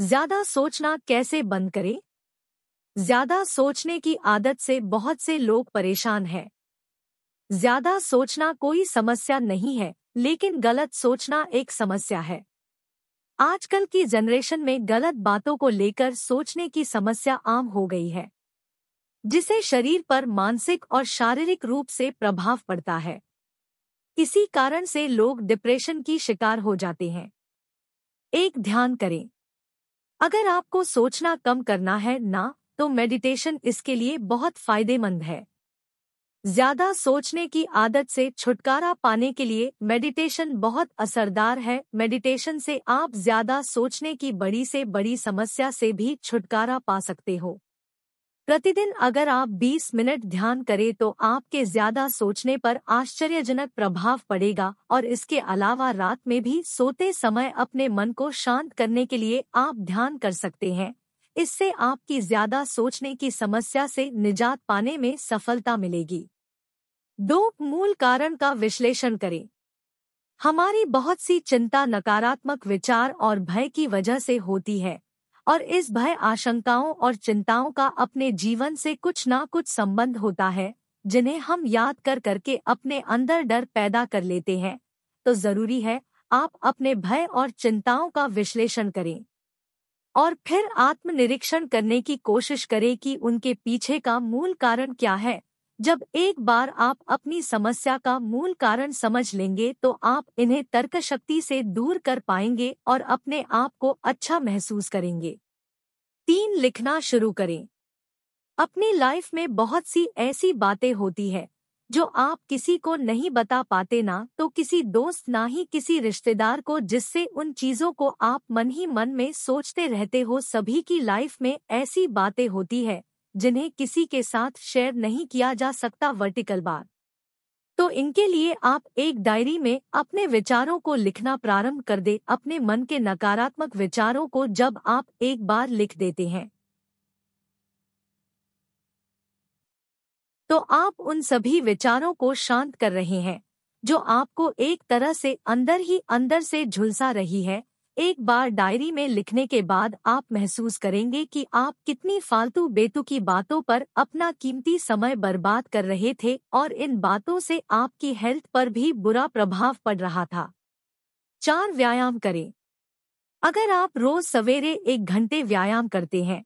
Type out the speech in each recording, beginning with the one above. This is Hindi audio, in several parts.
ज्यादा सोचना कैसे बंद करें ज्यादा सोचने की आदत से बहुत से लोग परेशान हैं ज्यादा सोचना कोई समस्या नहीं है लेकिन गलत सोचना एक समस्या है आजकल की जनरेशन में गलत बातों को लेकर सोचने की समस्या आम हो गई है जिसे शरीर पर मानसिक और शारीरिक रूप से प्रभाव पड़ता है इसी कारण से लोग डिप्रेशन की शिकार हो जाते हैं एक ध्यान करें अगर आपको सोचना कम करना है ना तो मेडिटेशन इसके लिए बहुत फायदेमंद है ज्यादा सोचने की आदत से छुटकारा पाने के लिए मेडिटेशन बहुत असरदार है मेडिटेशन से आप ज्यादा सोचने की बड़ी से बड़ी समस्या से भी छुटकारा पा सकते हो प्रतिदिन अगर आप 20 मिनट ध्यान करें तो आपके ज्यादा सोचने पर आश्चर्यजनक प्रभाव पड़ेगा और इसके अलावा रात में भी सोते समय अपने मन को शांत करने के लिए आप ध्यान कर सकते हैं इससे आपकी ज्यादा सोचने की समस्या से निजात पाने में सफलता मिलेगी दो मूल कारण का विश्लेषण करें हमारी बहुत सी चिंता नकारात्मक विचार और भय की वजह से होती है और इस भय आशंकाओं और चिंताओं का अपने जीवन से कुछ ना कुछ संबंध होता है जिन्हें हम याद कर करके अपने अंदर डर पैदा कर लेते हैं तो जरूरी है आप अपने भय और चिंताओं का विश्लेषण करें और फिर आत्मनिरीक्षण करने की कोशिश करें कि उनके पीछे का मूल कारण क्या है जब एक बार आप अपनी समस्या का मूल कारण समझ लेंगे तो आप इन्हें तर्क शक्ति से दूर कर पाएंगे और अपने आप को अच्छा महसूस करेंगे तीन लिखना शुरू करें अपनी लाइफ में बहुत सी ऐसी बातें होती है जो आप किसी को नहीं बता पाते ना तो किसी दोस्त ना ही किसी रिश्तेदार को जिससे उन चीजों को आप मन ही मन में सोचते रहते हो सभी की लाइफ में ऐसी बातें होती है जिन्हें किसी के साथ शेयर नहीं किया जा सकता वर्टिकल बार तो इनके लिए आप एक डायरी में अपने विचारों को लिखना प्रारंभ कर दे अपने मन के नकारात्मक विचारों को जब आप एक बार लिख देते हैं तो आप उन सभी विचारों को शांत कर रहे हैं जो आपको एक तरह से अंदर ही अंदर से झुलसा रही है एक बार डायरी में लिखने के बाद आप महसूस करेंगे कि आप कितनी फालतू बेतुकी बातों पर अपना कीमती समय बर्बाद कर रहे थे और इन बातों से आपकी हेल्थ पर भी बुरा प्रभाव पड़ रहा था चार व्यायाम करें अगर आप रोज सवेरे एक घंटे व्यायाम करते हैं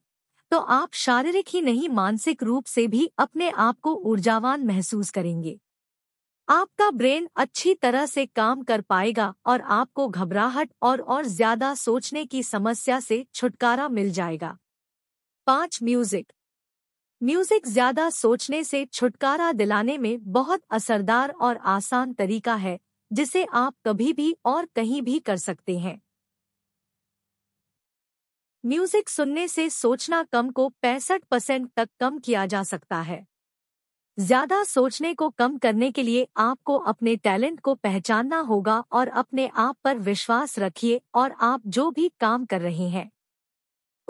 तो आप शारीरिक ही नहीं मानसिक रूप से भी अपने आप को ऊर्जावान महसूस करेंगे आपका ब्रेन अच्छी तरह से काम कर पाएगा और आपको घबराहट और और ज्यादा सोचने की समस्या से छुटकारा मिल जाएगा पाँच म्यूजिक म्यूजिक ज्यादा सोचने से छुटकारा दिलाने में बहुत असरदार और आसान तरीका है जिसे आप कभी भी और कहीं भी कर सकते हैं म्यूजिक सुनने से सोचना कम को पैंसठ परसेंट तक कम किया जा सकता है ज्यादा सोचने को कम करने के लिए आपको अपने टैलेंट को पहचानना होगा और अपने आप पर विश्वास रखिए और आप जो भी काम कर रहे हैं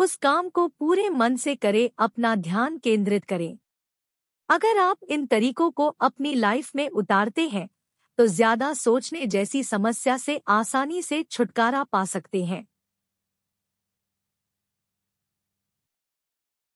उस काम को पूरे मन से करें अपना ध्यान केंद्रित करें अगर आप इन तरीकों को अपनी लाइफ में उतारते हैं तो ज्यादा सोचने जैसी समस्या से आसानी से छुटकारा पा सकते हैं